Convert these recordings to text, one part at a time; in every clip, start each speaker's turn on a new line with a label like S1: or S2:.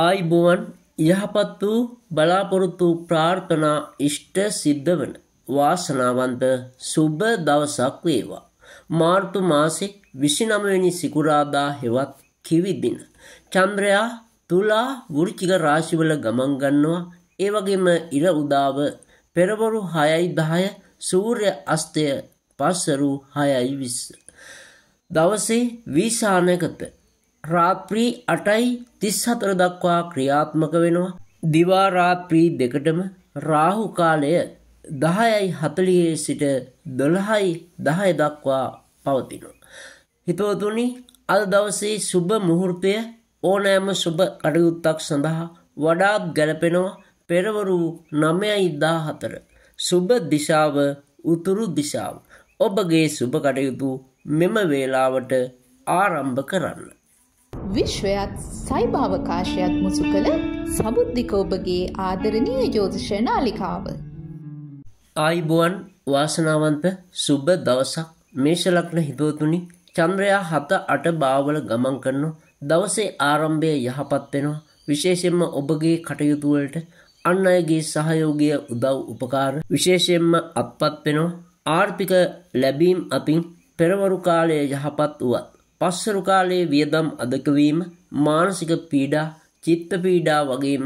S1: ආයිබුවන් යහපත් වූ බලාපොරොත්තු ප්‍රාර්ථනා ඉෂ්ට සිද්ධ වන වාසනාවන්ත සුබ දවසක් වේවා. මාර්තු මාසෙ විසිනමවැනි සිකුරාදා හෙවත් කිවිදින. චන්ද්‍රයා තුලා වෘචික රාශිවල ගමන් ගන්නවා ඒ වගේම ඉර උදාව පෙරවරු හයයි දහය සූර්ය අස්තය පස්සරු හයයි විස්ස. දවසේ විසානකත රාප්‍රී අටයි තිස් හතර දක්වා ක්‍රියාත්මක වෙනවා. දිවාරාප්‍රී දෙකටම රාහු කාලය දහයයි හතලියේ සිට දොළහයි දහය දක්වා පවතිනවා. හිතෝතුනි අද දවසේ සුබ මුහෘර්තය ඕනෑම සුබ කඩයුත්තක් සඳහා වඩාත් ගැලපෙනවා පෙරවරු නමයයි දා හතර. සුබ දිශාව උතුරු දිශාව. ඔබගේ සුභ කටයුතු මෙම වේලාවට ආරම්භ කරන්න. විශ්වයත් සයිභාවකාශයත් මුසු කළ සබුද්ධිකෝබගේ ආදරණීය ජෝතිෂනාලිකාව. ආයිබුවන් වාසනාවන්ත සුබ දවසක් මේෂලක්න හිදෝතුනි චන්ද්‍රයා හත අට බාවල ගමන් කරනු දවසේ ආරම්භය යහපත් වෙනවා විශේෂෙන්ම ඔබගේ කටයුතුවලට අන්න අයගේ සහයෝගය උදව් උපකාර විශේෂයෙන්ම අත්පත් වෙනවා ආර්ථික ලැබීම් අපින් පෙරවරු කාලය යහපත් වුවත් පස්සරු කාලයේ වියදම් අධකවීම මානසික පීඩා චිත්ත පීඩා වගේම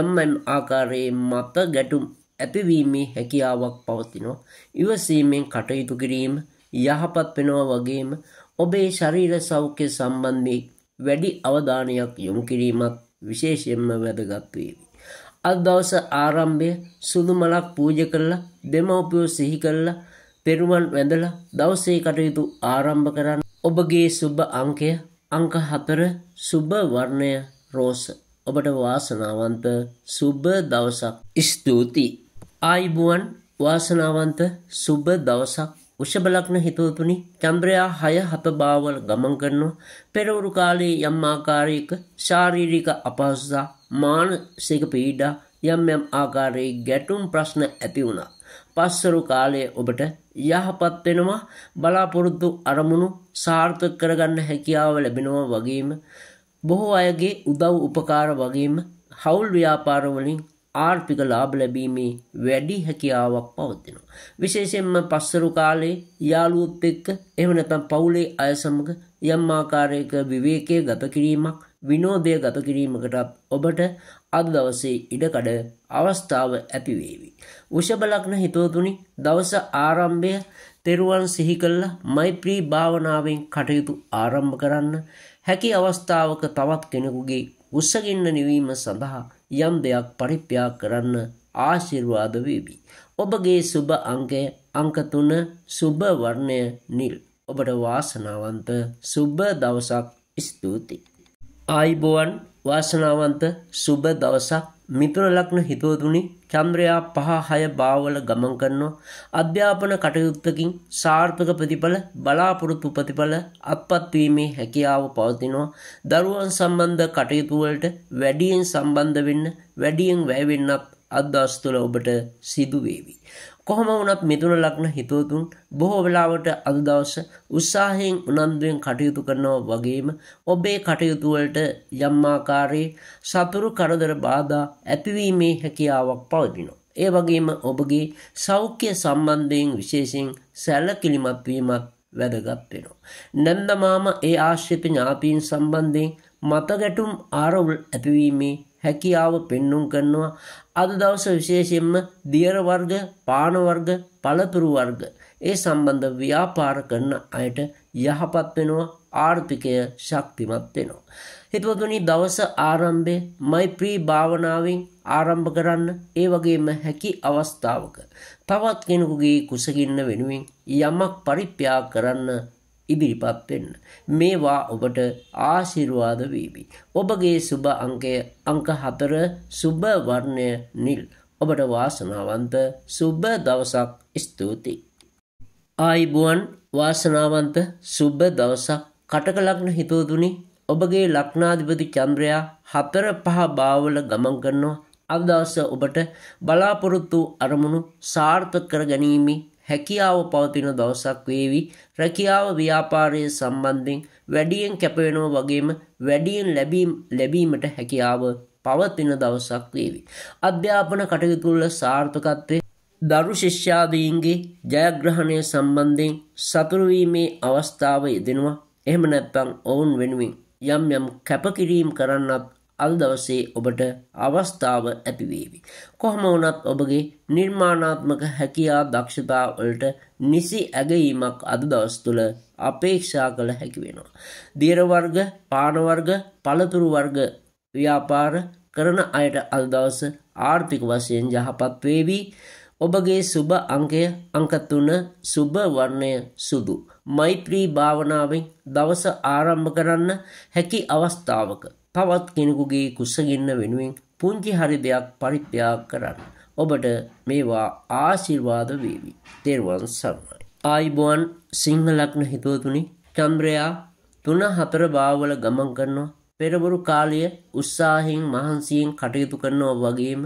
S1: යම් යම් ආකාරයේ මත ගැටුම් ඇතිවීමේ හැකියාවක් පවතිනවා. ඉවසීමෙන් කටයුතු කිරීම යහපත් වෙනවා වගේම ඔබේ ශරීර සෞඛ්‍ය සම්බන්ධයෙන් වැඩි අවධානයක් යොමු කිරීමත් විශේෂයෙන්ම වැදගත් වේවි. අද දවස ආරම්භය සුදු මලක් පූජා කරලා දෙමව්පියෝ සිහි කරලා පෙරුවන් වැඳලා දවසේ කටයුතු ආරම්භ කරන්න ඔබගේ සුබ අංකය අංක හතර සුබ වර්ණය රෝස ඔබට වාසනාවන්ත සුබ දවසක් ස්තුතියි ආයිබුවන් වාසනාවන්ත සුබ දවසක් උෂබලක්න හිතවතුනි චන්ද්‍රයා හය හතභාවල ගමන් කරනවා පෙරවරු කාලයේ යම් ආකාරයක ශාරීරික අපහසුතා මානසික පීඩා යම් යම් ආකාරයේ ගැටුම් ප්‍රශ්න ඇති වුණා පස්සරු කාලයේ ඔබට යහපත් වෙනවා බලාපොරොත්තු අරමුණු සාර්ථක කරගන්න හැකියාව ලැබෙනවා වගේම බොහෝ අයගේ උදව් උපකාර වගේම හවුල් ව්‍යාපාරවලින් ආර්ථික ලාභ ලැබීමේ වැඩි හැකියාවක් පවතිනවා. විශේෂයෙන්ම පස්සරු කාලේ යාළුවොත් එක්ක එහෙම නැත්නම් පවුලේ අය සමග යම් ආකාරයක විවේකයේ ගත කිරීමක් විනෝදය ගත කිරීමකට ඔබට අද දවසේ ඉඩකඩ අවස්ථාව ඇතිවේවි. උෂබලක්න හිතෝතුනි දවස ආරම්භය තෙරුවන් සිහි කල්ලා මෛප්‍රී භාවනාවෙන් කටයුතු ආරම්භ කරන්න හැකි අවස්ථාවක තවත් කෙනෙකුගේ උස්සගින්න නිවීම සඳහා යම් දෙයක් පරිප්‍යා කරන්න ආශිර්වාද වේවි. ඔබගේ සුබ අංකය අංකතුන සුබ වර්ණය නිල්. ඔබට වාසනාවන්ත සුබ දවසක් ස්තුතියි. ආයිබෝවන් වාසනාවන්ත සුබ දවසක් මිතුන ලක්න හිතෝතුනි චන්ද්‍රයා පහ හය බාවල ගමන් කරනෝ අධ්‍යාපන කටයුත්තකින් සාර්ථක ප්‍රතිඵල බලාපොරොත්තු ප්‍රතිඵල අත්පත්වීමේ හැකියාව පවතිනවා දරුවන් සම්බන්ධ කටයුතුවලට වැඩියෙන් සම්බන්ධ වෙන්න වැඩියෙන් වැයවෙන්නත් අදදාස්තුල ඔබට සිදුවේවි. කොහොම වුණත් මිතුන ලක්න හිතෝතුන් බොහෝ වෙලාවට අද දවස උත්සාහයෙන් උනන්දුවෙන් කටයුතු කරනවා වගේම ඔබේ කටයුතුවලට යම්මාකාරයේ සතුරු කරදර බාධා ඇතිවීමේ හැකියාවක් පවතිනවා. ඒ වගේම ඔබගේ සෞඛ්‍ය සම්බන්ධයෙන් විශේෂයෙන් සැල්ල කිලිමත්වීමත් වැදගත් වෙනවා. නැන්දමාම ඒ ආශ්‍රිත ඥාතීන් සම්බන්ධයෙන් මතගැටුම් ආරවුල් ඇතිවීමේ හැකියාව පෙන්නුම් කරනවා අද දවස විශේෂයෙන්ම දියර වර්ග පාන වර්ග පළතුරු වර්ග ඒ සම්බන්ධ ව්‍යාපාර කරන අයට යහපත් වෙනවා ආර්ථිකය ශක්තිමත් වෙනවා හිතවතුනි දවස ආරම්භයේ මෛත්‍රී භාවනාවෙන් ආරම්භ කරන්න ඒ වගේම හැකි අවස්ථාවක තවත් කෙනෙකුගේ කුසගින්න වෙනුවෙන් යමක් පරිත්‍යාග කරන්න ඉදිරිපත් වෙන්න. මේවා ඔබට ආශිර්වාද වීවි. ඔබගේ සුභ අංකය අංක හතර සුභ වර්ණය නිල්. ඔබට වාසනාවන්ත සුභ දවසක් ස්තුතියි. ආයිබුවන් වාසනාවන්ත සුභ දවසක් කටකලක්න හිතෝදුනි ඔබගේ ලක්නාධිපති චන්ද්‍රයා හතර පහ බාවල ගමන් කරනවා අදවස ඔබට බලාපොරොත්තු අරමුණු සාර්ථක කර ගැනීමේ හැකියාව පවතින දවසක් වේවි රැකියාව ව්‍යාපාරය සම්බන්ධයෙන් වැඩියෙන් කැපවෙනෝ වගේම වැඩියෙන් ලැබීමට හැකියාව පවතින දවසක් වේවි. අධ්‍යාපන කටයුතුල්ල සාර්ථකත්වය දරු ශිෂ්‍යාදීන්ගේ ජයග්‍රහණය සම්බන්ධයෙන් සතුරුවීමේ අවස්ථාව යෙදෙනවා එහම නැත්තං ඔවුන් වෙනුවෙන් යම් යම් කැපකිරීම් කරන්නත් අද දවසේ ඔබට අවස්ථාව ඇතිවේවි. කොහම වුණත් ඔබගේ නිර්මාණාත්මක හැකියා දක්ෂතා වලට නිසි ඇගීමක් අද දවස් තුළ අපේක්ෂා කළ හැකි වෙනවා. දියර වර්ග, පාන වර්ග, පළතුරු වර්ග ව්‍යාපාර කරන අයට අද දවස ආර්ථික වශයෙන් යහපත් වේවි. ඔබගේ සුබ අංකය අංක 3 සුබ වර්ණය සුදු. මෛත්‍රී භාවනාවෙන් දවස ආරම්භ කරන්න හැකි අවස්ථාවක තවත් කෙනෙකුගේ කුස්සගින්න වෙනුවෙන් පුංචි හරි දෙයක් පරිත්‍යාග කරන්න. ඔබට මේවා ආශිර්වාද වේවි. තෙරුවන් සරණයි. ආයිබුවන් සිංහලක්න හිතුවතුනි චන්ද්‍රයා තුන හතර බාවල ගමන් කරනවා. පෙරබුරු කාලය උත්සාහින් මහන්සියෙන් කටයුතු කරනවා වගේම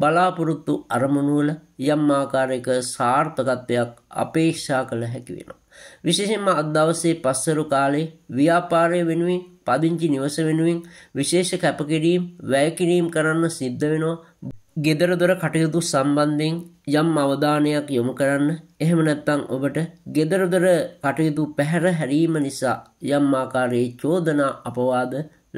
S1: බලාපොරොත්තු අරමුණුවල යම් ආකාරයක සාර්ථකත්වයක් අපේක්ෂා කළ හැකි වෙනවා. විශේෂයෙන්ම අදවසේ පස්සරු කාලේ ව්‍යාපාරය වෙනුවෙන් පදිංචි නිවස වෙනුවෙන් විශේෂ කැපකිරීම් වැයකිරීම් කරන්න සිද්ධ වෙනවා ගෙදරදොර කටයුතු සම්බන්ධයෙන් යම් අවධානයක් යොමු කරන්න එහෙම නැත්තං ඔබට ගෙදරදොර කටයුතු පැහැර හැරීම නිසා යම් ආකාරයේ චෝදනා අපවාද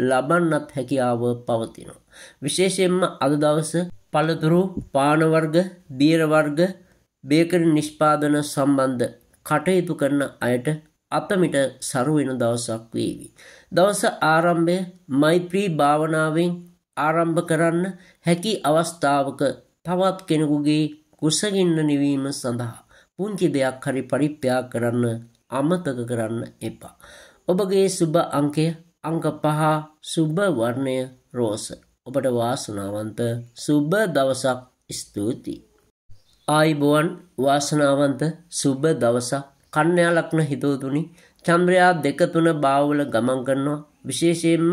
S1: ලබන්නත් හැකියාව පවතිනවා. විශේෂයෙන්ම අද දවස පළතුරු පානවර්ග දීරවර්ග බේකරි නිෂ්පාදන සම්බන්ධ කටයුතු කරන අයට අපමිට සරුවෙන දවසක් වේවි. දවස ආරම්භය මෛත්‍රී භාවනාවෙන් ආරම්භ කරන්න හැකි අවස්ථාවක තවත් කෙනෙකුගේ කුසගින්න නිවීම සඳහා පුංචි දෙයක් හරි පරිප්‍යා කරන්න අමතක කරන්න එපා. ඔබගේ සුභ අංකය අංක පහ සුභ වර්ණය රෝස. ඔබට වාසනාවන්ත සුභ දවසක් ස්තුතියි. ආයිබුවන් වාසනාවන්ත සුභ දවසක් කන්‍යා ලග්න හිතෝතුනි චන්ද්‍රයා දෙක තුන බාවවල ගමන් කරනවා විශේෂයෙන්ම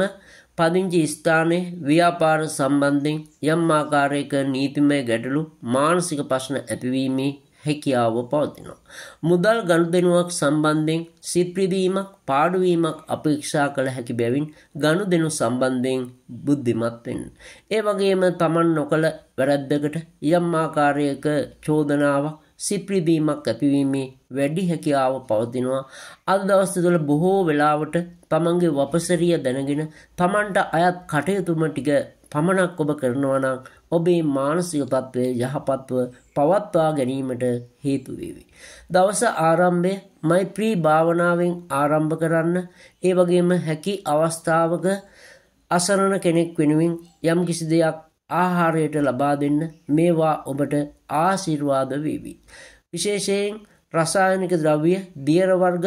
S1: පදිංචි ස්ථානයේ ව්‍යාපාර සම්බන්ධයෙන් යම් ආකාරයක නීතිමය ගැටලු මානසික ප්‍රශ්න ඇතිවීමේ හැකියාව පවතිනවා. මුදල් ගනුදෙනුවක් සම්බන්ධයෙන් සිත්ප්‍රදීමක් පාඩුවීමක් අපේක්ෂා කළ හැකි බැවින් ගනුදෙනු සම්බන්ධයෙන් බුද්ධිමත් වෙන්න. ඒ වගේම තමන් නොකළ වැරැද්දකට යම් ආකාරයක චෝදනාවක් සිප්‍රිබීමක් ඇතිවීමේ වැඩි හැකියාව පවතිනවා අද දවස්ස තුළ බොහෝ වෙලාවට තමන්ගේ වපසරිය දැනගෙන තමන්ට අයත් කටයුතුම ටික පමණක් ඔබ කරනවනම් ඔබේ මානසික තත්ත්වය යහපත්ව පවත්වා ගැනීමට හේතුවේවි. දවස ආරම්භය මෛත්‍රී භාවනාවෙන් ආරම්භ කරන්න ඒ වගේම හැකි අවස්ථාවක අසරණ කෙනෙක් වෙනුවෙන් යම් කිසි දෙයක් ආහාරයට ලබා දෙන්න මේවා ඔබට ආශිර්වාද වීවි. විශේෂයෙන් රසායනික ද්‍රව්‍ය දියරවර්ග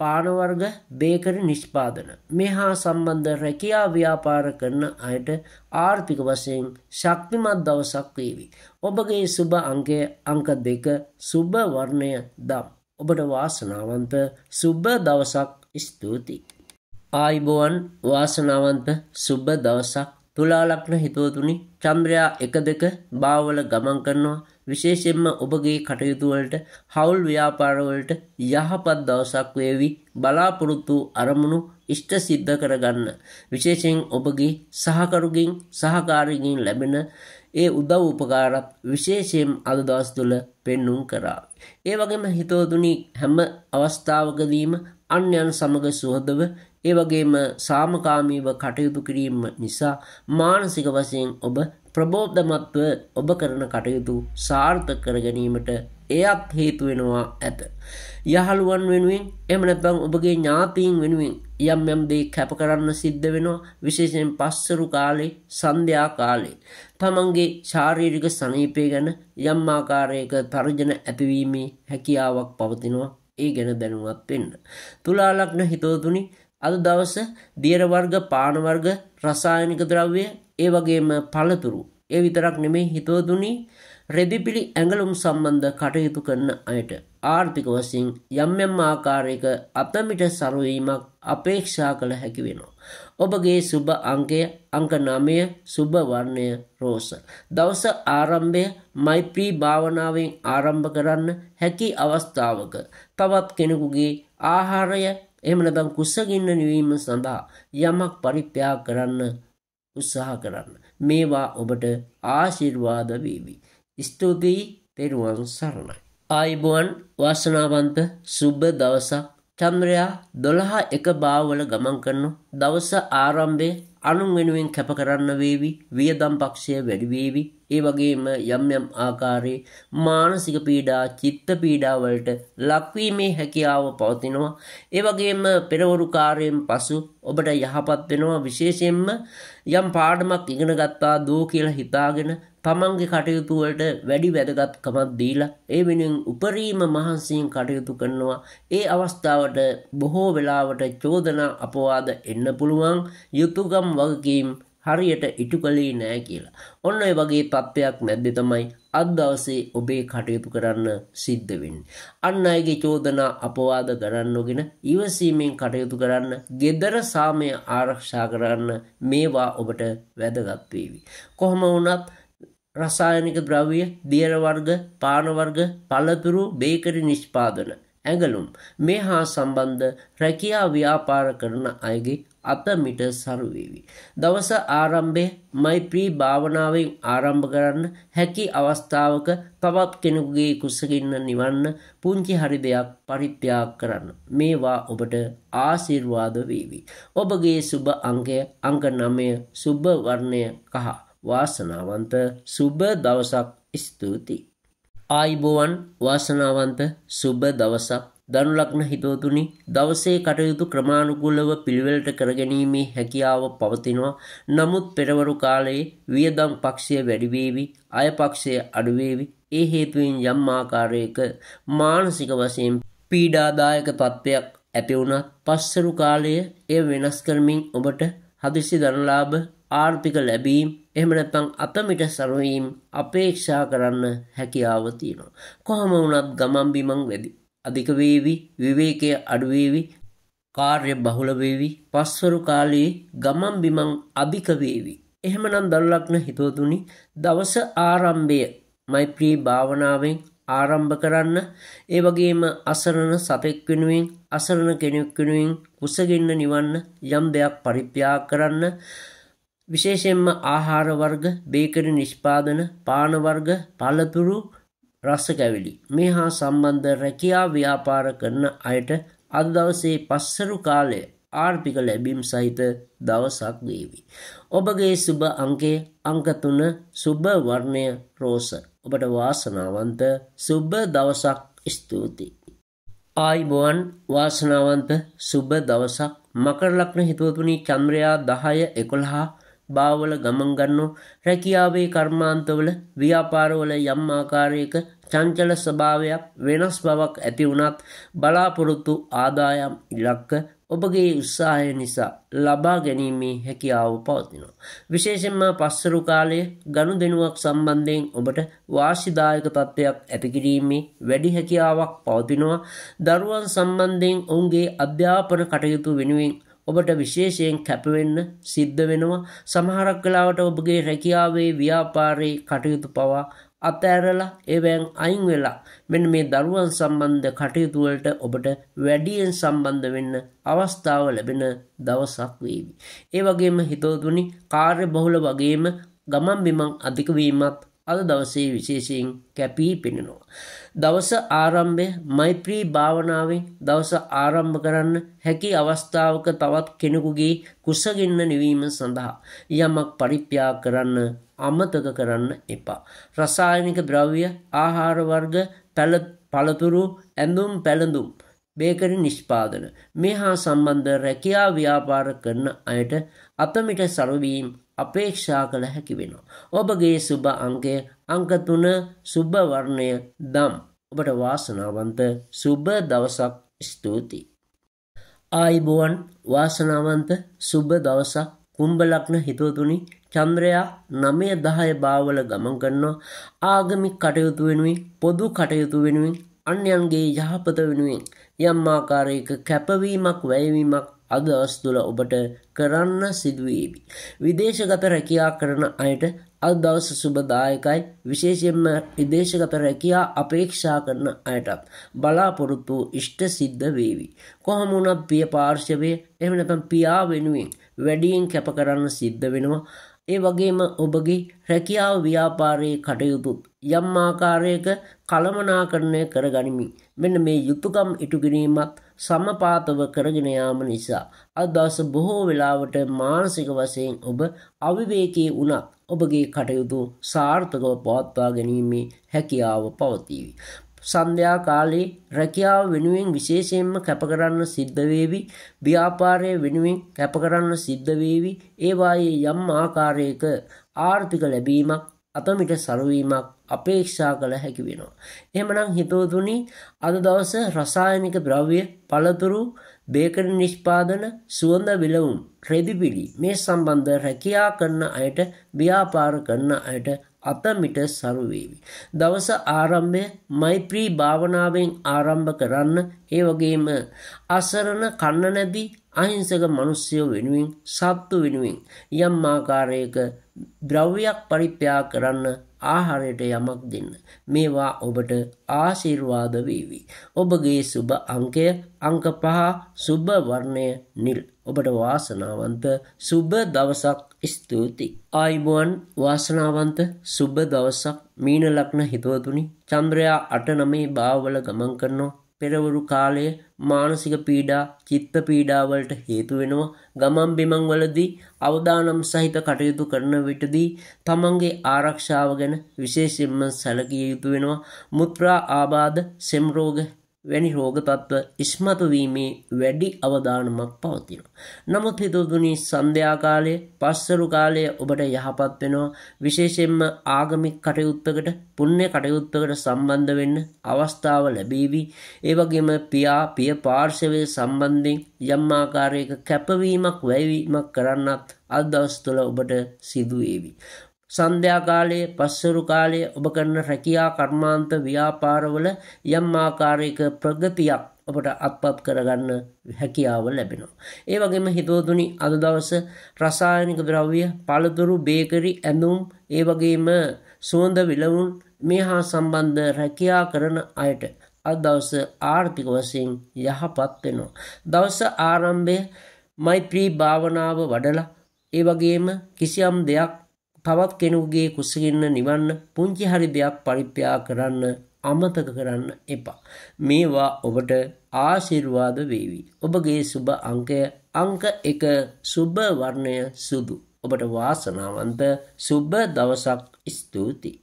S1: පානවර්ග බේකරි නිෂ්පාදන. මේ හා සම්බන්ධ රැකියා ව්‍යාපාර කරන අයට ආර්ථික වශයෙන් ශක්තිමත් දවසක් වේවි. ඔබගේ සුභ අංකය අංක දෙක සුභ වර්ණය දම්. ඔබට වාසනාවන්ත සුභ දවසක් ස්තුතියි. ආයිබෝවන් වාසනාවන්ත සුබ දවසක් තුලාලක්න හිතුවතුනි චන්ද්‍රයා එක දෙක බාවල ගමන් කරනවා විශේෂෙන්ම ඔබගේ කටයුතුවලට හවුල් ව්‍යාපාරවලට යහපත් දවසක් වේවි බලාපොරොත්තු අරමුණු ඉෂ්ට සිද්ධ කරගන්න. විශේෂයෙන් ඔබගේ සහකරුගෙන් සහකාරගෙන් ලැබෙන ඒ උදව් උපකාරත් විශේෂයෙන් අද දවස් තුළ පෙන්නුම් කරා. ඒ වගේම හිතෝදුනි හැම අවස්ථාවකදීම අන්‍යන් සමග සුහදව ඒවගේම සාමකාමීව කටයුතු කිරීම නිසා මානසික වසයෙන් ඔබ ප්‍රබෝධමත්ව ඔබ කරන කටයුතු සාර්ථක කර ගැනීමට එයත් හේතුවෙනවා ඇත. යහළුවන් වෙනුවෙන් එම නැත්නම් ඔබගේ ඥාතීන් වෙනුවෙන් යම් යම් දේ කැප කරන්න සිද්ධ වෙනවා විශේෂයෙන් පස්සරු කාලේ සන්ධ්‍යා කාලේ. තමන්ගේ ශාරීරික සනීපය ගැන යම් ආකාරයක තර්ජන ඇතිවීමේ හැකියාවක් පවතිනවා ඒ ගැන දැනුවත් වෙන්න. තුලා ලග්න හිතවතුනි අද දවස දියර වර්ග පාන වර්ග රසායනික ද්‍රව්‍ය ඒ වගේම පළතුරු ඒ විතරක් නෙමෙයි හිතවතුනි රෙදිපිලි ඇඟලුම් සම්බන්ධ කටයුතු කරන අයට ආර්ථික වශයෙන් යම් යම් ආකාරයක අතමිට සරුවීමක් අපේක්ෂා කළ හැකි වෙනවා. ඔබගේ සුබ අංකය අංක 9 සුබ වර්ණය රෝස. දවස ආරම්භය මෛත්‍රී භාවනාවෙන් ආරම්භ කරන්න හැකි අවස්ථාවක තවත් කෙනෙකුගේ ආහාරය එහෙම නැත්නම් කුසගින්න නිවීම සඳහා යමක් පරිත්‍යාග කරන්න උත්සාහ කරන්න. මේවා ඔබට ආශිර්වාද වේවි. ස්තුතියි තෙරුවන් සරණයි. ආයිබුවන් වාසනාවන්ත සුබ දවසක්. චන්ද්‍රයා 12 එක බාවල ගමන් කරන දවස ආරම්භයේ අනුන් වෙනුවෙන් කැප කරන්න වේවි. වියදම් පක්ෂය වැඩි වේවි. ඒ වගේම යම් යම් ආකාරයේ මානසික පීඩා චිත්ත පීඩා වලට ලක්වීමේ හැකියාව පවතිනවා. ඒ වගේම පෙරවරු කාර්යයෙන් පසු ඔබට යහපත් වෙනවා විශේෂයෙන්ම යම් පාඩමක් ඉගෙන ගත්තා දෝ කියලා හිතාගෙන තමන්ගේ කටයුතු වලට වැඩි වැදගත්කමක් දීලා ඒ වෙනුවෙන් උපරිම මහන්සියෙන් කටයුතු කරනවා ඒ අවස්ථාවට බොහෝ වෙලාවට චෝදනා අපවාද එන්න පුළුවන් යුතුයකම් වගකීම් හරියට ඉටු කළේ නෑ කියලා. ඔන්න ඔය වගේ පප්පයක් මැද්ද තමයි අද දවසේ ඔබේ කටයුතු කරන්න සිද්ධ වෙන්නේ. අන් අයගේ චෝදනා අපවාද ගණන් නොගෙන ඉවසීමෙන් කටයුතු කරන්න, gedara සාමය ආරක්ෂා කරන්න මේවා ඔබට වැදගත් වේවි. කොහම වුණත් රසායනික ද්‍රව්‍ය, දියර වර්ග, පාන වර්ග, පළතුරු, බේකරි නිෂ්පාදන ඇඟලුම් මේ හා සම්බන්ධ රැකියා ව්‍යාපාර කරන අයගේ අත මිට සරුවේවි. දවස ආරම්භය මෛත්‍රී භාවනාවෙන් ආරම්භ කරන්න හැකි අවස්ථාවක තවත් කෙනෙකුගේ කුසගින්න නිවන්න පුංචි හරි දෙයක් පරිත්‍යාග කරන්න. මේවා ඔබට ආශිර්වාද වේවි. ඔබගේ සුබ අංකය අංක 9 සුබ වර්ණය කහ. වාසනාවන්ත සුබ දවසක් ස්තුති. ආයිබෝවන් වාසනාවන්ත සුබ දවසක් දනුලග්න හිතෝතුනි දවසේ කටයුතු ක්‍රමාණුකූලව පිළිවෙලට කරගැනීමේ හැකියාව පවතිනවා. නමුත් පෙරවරු කාලයේ වියදම් පක්ෂය වැඩිවේවි අයපක්ෂය අඩුවේවි ඒ හේතුවෙන් යම් ආකාරයක මානසික වශයෙන් පීඩාදායක තත්ත්වයක් ඇති වුණත් පස්සරු කාලය එය වෙනස් කරමින් ඔබට හදිසි ධනලාභ ආර්ථික ලැබීම් එහෙම නැත්නම් අතමිට සරවීම් අපේක්ෂා කරන්න හැකියාව තියෙනවා. කොහම වුණත් ගමන් බිමන් වෙදී අධිකවේවි විවේකය අඩුවේවි කාර්ය බහුලවේවි පස්වරු කාලයේ ගමන් බිමං අධිකවේවි. එහෙමනම් දල්ලක්න හිතෝතුනි දවස ආරම්භය මෛප්‍රී භාවනාවෙන් ආරම්භ කරන්න ඒ වගේම අසරණ සතෙක් වෙනුවෙන් අසරණ කෙනෙක් වෙනුවෙන් කුසගින්න නිවන්න යම් දෙයක් පරිත්‍යාග කරන්න විශේෂයෙන්ම ආහාර වර්ග බේකරි නිෂ්පාදන පාන වර්ග පළතුරු රසකැවිලි. මේ හා සම්බන්ධ රැකියා ව්‍යාපාර කරන අයට අද දවසේ පස්සරු කාලය ආර්ථික ලැබීම් සහිත දවසක් වේවි. ඔබගේ සුබ අංකය අංක 3 සුබ වර්ණය රෝස. ඔබට වාසනාවන්ත සුබ දවසක් ස්තුතියි. ආයිබෝන් වාසනාවන්ත සුබ දවසක් මකර ලග්න හිතවතුනි චන්ද්‍රයා 10 11 භාවල ගමන් ගන්නෝ රැකියාවේ කර්මාන්තවල ව්‍යාපාරවල යම් ආකාරයක චංචල ස්වභාවයක් වෙනස් බවක් ඇති වුණත් බලාපොරොත්තු ආදායම් ඉලක්ක ඔබගේ උත්සාහය නිසා ලබා ගැනීමේ හැකියාව පවතිනවා. විශේෂෙන්ම පස්සරු කාලයේ ගනුදෙනුවක් සම්බන්ධයෙන් ඔබට වාසිදායක තත්ත්වයක් ඇතිකිරීමේ වැඩි හැකියාවක් පවතිනවා. දරුවන් සම්බන්ධයෙන් ඔවුන්ගේ අධ්‍යාපන කටයුතු වෙනුවෙන් ඔබට විශේෂයෙන් කැපවෙන්න සිද්ධ වෙනවා සමහරක් කලාවට ඔබගේ රැකියාවේ ව්‍යාපාරයේ කටයුතු පවා අතඇරලා ඒවැන් අයින් වෙලා මෙන්න මේ දරුවන් සම්බන්ධ කටයුතුවලට ඔබට වැඩියෙන් සම්බන්ධ වෙන්න අවස්ථාව ලැබෙන දවසක් වේවි. ඒ වගේම හිතෝතුනි කාර්ය බහුල වගේම ගමන් බිමන් අධිකවීමත් අද දවසේ විශේෂයෙන් කැපී පෙනෙනවා. දවස ආරම්භය මෛත්‍රී භාවනාවෙන් දවස ආරම්භ කරන්න හැකි අවස්ථාවක තවත් කෙනෙකුගේ කුසගින්න නිවීම සඳහා යමක් පරිත්‍යාග කරන්න අමතක කරන්න එපා. රසායනික ද්‍රව්‍ය, ආහාර වර්ග, පළතුරු, ඇඳුම් පැළඳුම් බේකරි නිෂ්පාදන මේ හා සම්බන්ධ රැකියා ව්‍යාපාර කරන අයට අතමිට සරවීම් අපේක්ෂා කළ හැකි වෙනවා. ඔබගේ සුභ අංකය අංක තුන සුබ වර්ණය දම් ඔබට වාසනාවන්ත සුබ දවසක් ස්තුතියි. ආයිබුවන් වාසනාවන්ත සුබ දවසක් කුම්බලක්න හිතෝතුනි චන්ද්‍රයා නමය දහය භාවල ගමන් කරනවා ආගමි කටයුතු වෙනුවෙන් පොදු කටයුතු වෙනුවෙන් අන්‍යන්ගේ යහපත වෙනුවෙන් යම් ආකාරයක කැපවීමක් වැයවීමක් අද දවස් තුළ ඔබට කරන්න සිදුවේවි. විදේශගත රැකයා කරන අයට අද දවස සුබදායකයි විශේෂයෙන්ම විදේශගත රැකයා අපේක්ෂා කරන අයටත් බලාපොරොත්තු ඉෂ්ට සිද්ධ වේවි. කොහොමුණත් පිය පාර්ශවය එම නැතම් පියා වෙනුවෙන් වැඩියෙන් කැප කරන්න සිද්ධ වෙනවා. ඒ වගේම ඔබගේ රැකියාව ව්‍යාපාරයේ කටයුතුත් යම් ආකාරයක කළමනාකරණය කර ගනිමින් මෙන්න මේ යුතුකම් ඉටුකිරීමත් සමපාතව කරගෙන යාම නිසා අද දවස බොහෝ වෙලාවට මානසික වශයෙන් ඔබ අවිවේකී වුණත් ඔබගේ කටයුතු සාර්ථකව පවත්වා ගැනීමේ හැකියාව පවතිවි. සන්ධ්‍යා කාලේ රැකියාව වෙනුවෙන් විශේෂයෙන්ම කැපකරන්න සිද්ධ වේවි ව්‍යාපාරය වෙනුවෙන් කැපකරන්න සිද්ධ වේවි ඒවායේ යම් ආකාරයක ආර්ථික ලැබීමක් අතමිට සරුවීමක් අපේක්ෂා කළ හැකි වෙනවා. එහෙමනම් හිතෝතුනි අද දවස රසායනික ද්‍රව්‍ය පළතුරු බේකන නිෂ්පාදන සුවඳ විලවුන් රෙදිපිලි මේ සම්බන්ධ රැකියා කරන අයට ව්‍යාපාර කරන අයට අතමිට සරුවේවි. දවස ආරම්භය මෛත්‍රී භාවනාවෙන් ආරම්භ කරන්න ඒ වගේම අසරණ කන්න නැති අහිංසක මිනිස්සයෝ වෙනුවෙන් සත්තු වෙනුවෙන් යම් ආකාරයක ද්‍රව්‍යයක් පරිත්‍යාග කරන්න ආහාරයට යමක් දෙන්න. මේවා ඔබට ආශිර්වාද වේවි. ඔබගේ සුබ අංකය අංක 5 සුබ වර්ණය නිල්. ඔබට වාසනාවන්ත සුබ දවසක් ස්තුතියි. ආයිබෝන් වාසනාවන්ත සුබ දවසක් මීන ලග්න හිතවතුනි. චන්ද්‍රයා 8 9 භාවවල ගමන් කරනවා. පෙරවරු කාලය මානසික පීඩා චිත්ත පීඩාවලට හේතු වෙනවා ගමම් බිමන් වලදී අවදානම් සහිත කටයුතු කරන විටදී තමන්ගේ ආරක්ෂාව ගැන විශේෂයෙන්ම සැලකිය යුතු වෙනවා මුත්‍රා ආබාධ සෙම්රෝග වැනි රෝගතත්ව ඉස්මතවීමේ වැඩි අවධානමක් පවතිනවා. නමුත් හිතතුනි සන්ධ්‍යාකාලය පස්සරු කාලය ඔබට යහපත් වෙනවා විශේෂෙන්ම ආගමික් කටයුත්තකට පුුණ්‍ය කටයුත්තකට සම්බන්ධ වෙන්න අවස්ථාව ලැබීවී. ඒවගේම පියා පිය පාර්ශවය සම්බන්ධින් යම්මාකාරයක කැපවීමක් වැැවීමක් කරන්නත් අදවස්තුල ඔබට සිදුවේවි. සංධ්‍යාකාලයේ පස්සරු කාලයේ ඔබ කරන රැකියා කර්මාන්ත ව්‍යාපාරවල යම් ආකාරයක ප්‍රගතියක් ඔබට අත්පත් කරගන්න හැකියාව ලැබෙනවා. ඒ වගේම හිතෝදුනි අද දවස රසායනික ද්‍රව්‍ය, පළතුරු, බේකරි, ඇඳුම්, ඒ වගේම සුවඳ විලවුන් මේ හා සම්බන්ධ රැකියා කරන අයට අද දවස ආර්ථික වශයෙන් යහපත් වෙනවා. දවස ආරම්භය මෛත්‍රී භාවනාව වඩලා ඒ වගේම කිසියම් දෙයක් තවත් කෙනෙකුගේ කුසගින්න නිවන්න පුංචි හරි දෙයක් පරිත්‍යා කරන්න අමතක කරන්න එපා. මේවා ඔබට ආශිර්වාද වේවි. ඔබගේ සුබ අංකය අංක එක සුබ වර්ණය සුදු. ඔබට වාසනාවන්ත සුබ දවසක් ස්තුතියි.